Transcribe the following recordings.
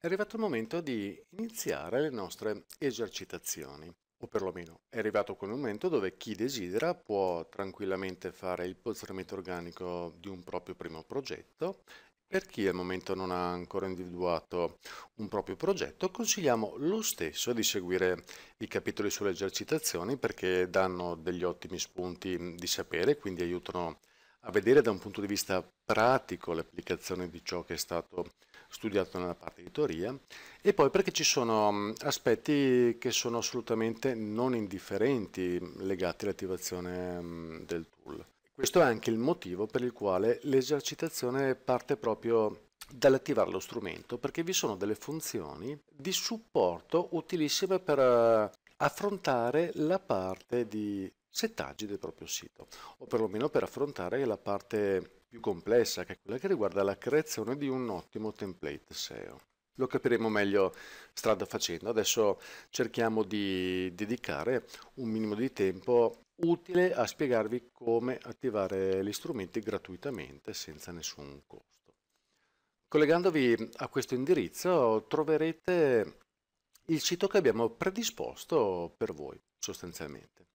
È arrivato il momento di iniziare le nostre esercitazioni, o perlomeno è arrivato quel momento dove chi desidera può tranquillamente fare il posizionamento organico di un proprio primo progetto. Per chi al momento non ha ancora individuato un proprio progetto, consigliamo lo stesso di seguire i capitoli sulle esercitazioni perché danno degli ottimi spunti di sapere, quindi aiutano a vedere da un punto di vista pratico l'applicazione di ciò che è stato studiato nella parte di teoria, e poi perché ci sono aspetti che sono assolutamente non indifferenti legati all'attivazione del tool. Questo è anche il motivo per il quale l'esercitazione parte proprio dall'attivare lo strumento, perché vi sono delle funzioni di supporto utilissime per eh, affrontare la parte di settaggi del proprio sito, o perlomeno per affrontare la parte più complessa, che è quella che riguarda la creazione di un ottimo template SEO. Lo capiremo meglio strada facendo. Adesso cerchiamo di dedicare un minimo di tempo utile a spiegarvi come attivare gli strumenti gratuitamente senza nessun costo. Collegandovi a questo indirizzo troverete il sito che abbiamo predisposto per voi sostanzialmente.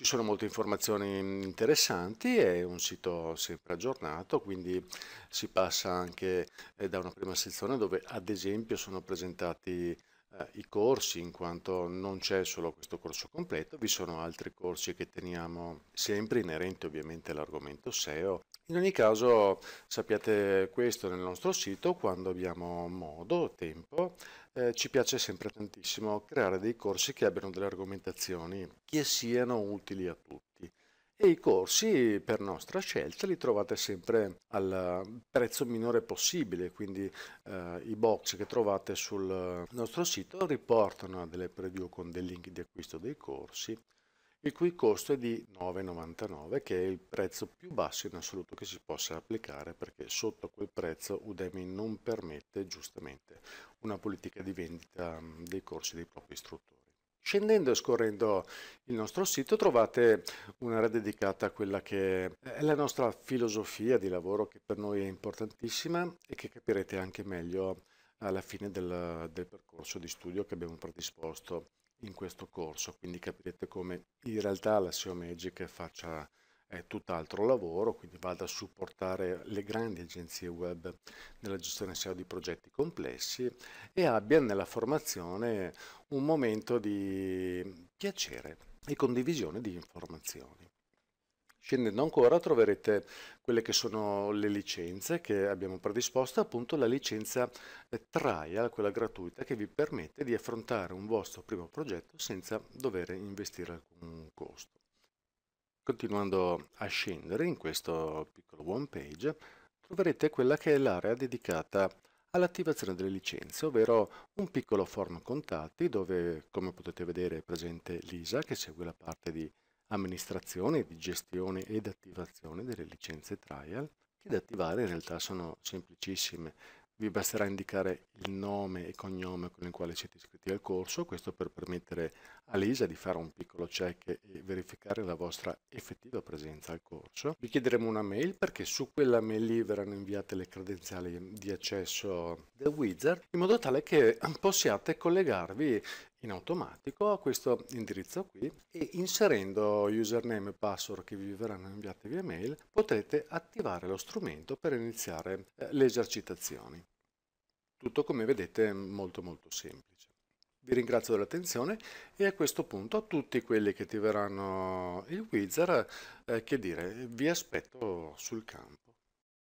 Ci sono molte informazioni interessanti, è un sito sempre aggiornato, quindi si passa anche eh, da una prima sezione dove ad esempio sono presentati eh, i corsi, in quanto non c'è solo questo corso completo, vi sono altri corsi che teniamo sempre inerenti ovviamente all'argomento SEO. In ogni caso sappiate questo nel nostro sito, quando abbiamo modo, tempo, eh, ci piace sempre tantissimo creare dei corsi che abbiano delle argomentazioni che siano utili a tutti e i corsi per nostra scelta li trovate sempre al prezzo minore possibile, quindi eh, i box che trovate sul nostro sito riportano delle preview con dei link di acquisto dei corsi il cui costo è di 9,99 che è il prezzo più basso in assoluto che si possa applicare perché sotto quel prezzo Udemy non permette giustamente una politica di vendita dei corsi dei propri istruttori. Scendendo e scorrendo il nostro sito trovate un'area dedicata a quella che è la nostra filosofia di lavoro che per noi è importantissima e che capirete anche meglio alla fine del, del percorso di studio che abbiamo predisposto in questo corso, quindi capirete come in realtà l'assioma Magic faccia è tutt'altro lavoro, quindi vado a supportare le grandi agenzie web nella gestione SEO di progetti complessi e abbia nella formazione un momento di piacere e condivisione di informazioni. Scendendo ancora troverete quelle che sono le licenze che abbiamo predisposto, appunto la licenza eh, trial, quella gratuita, che vi permette di affrontare un vostro primo progetto senza dover investire alcun costo. Continuando a scendere in questo piccolo home page troverete quella che è l'area dedicata all'attivazione delle licenze, ovvero un piccolo form contatti dove come potete vedere è presente l'ISA che segue la parte di amministrazione, di gestione ed attivazione delle licenze trial che da attivare in realtà sono semplicissime vi basterà indicare il nome e cognome con il quale siete iscritti al corso, questo per permettere a Lisa di fare un piccolo check e verificare la vostra effettiva presenza al corso. Vi chiederemo una mail perché su quella mail lì verranno inviate le credenziali di accesso del wizard in modo tale che possiate collegarvi in automatico a questo indirizzo qui e inserendo username e password che vi verranno inviati via mail potrete attivare lo strumento per iniziare eh, le esercitazioni. Tutto come vedete molto molto semplice. Vi ringrazio dell'attenzione e a questo punto a tutti quelli che ti verranno il wizard eh, che dire vi aspetto sul campo.